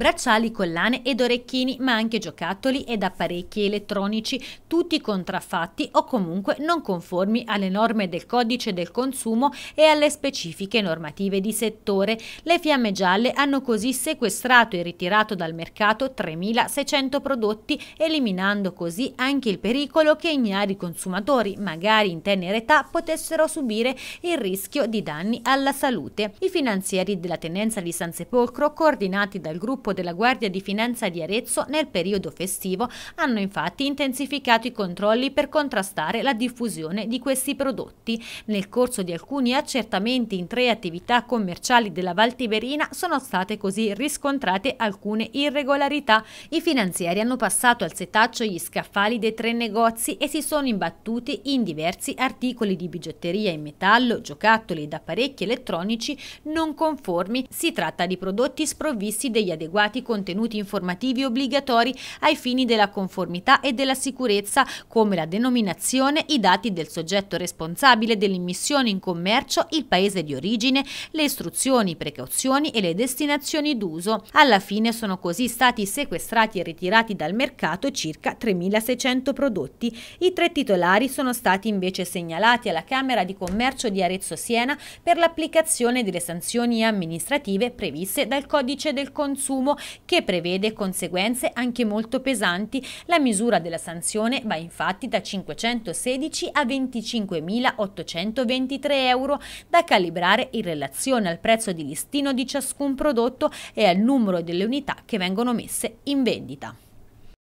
bracciali, collane ed orecchini, ma anche giocattoli ed apparecchi elettronici, tutti contraffatti o comunque non conformi alle norme del codice del consumo e alle specifiche normative di settore. Le fiamme gialle hanno così sequestrato e ritirato dal mercato 3.600 prodotti, eliminando così anche il pericolo che ignari consumatori, magari in tenera età, potessero subire il rischio di danni alla salute. I finanzieri della tenenza di San Sepolcro, coordinati dal gruppo capo della Guardia di Finanza di Arezzo nel periodo festivo hanno infatti intensificato i controlli per contrastare la diffusione di questi prodotti. Nel corso di alcuni accertamenti in tre attività commerciali della Valtiverina sono state così riscontrate alcune irregolarità. I finanzieri hanno passato al setaccio gli scaffali dei tre negozi e si sono imbattuti in diversi articoli di bigiotteria in metallo, giocattoli ed apparecchi elettronici non conformi. Si tratta di prodotti sprovvisti degli adeguati adeguati contenuti informativi obbligatori ai fini della conformità e della sicurezza, come la denominazione, i dati del soggetto responsabile dell'immissione in commercio, il paese di origine, le istruzioni, precauzioni e le destinazioni d'uso. Alla fine sono così stati sequestrati e ritirati dal mercato circa 3.600 prodotti. I tre titolari sono stati invece segnalati alla Camera di Commercio di Arezzo Siena per l'applicazione delle sanzioni amministrative previste dal Codice del Consumo consumo che prevede conseguenze anche molto pesanti. La misura della sanzione va infatti da 516 a 25.823 euro da calibrare in relazione al prezzo di listino di ciascun prodotto e al numero delle unità che vengono messe in vendita.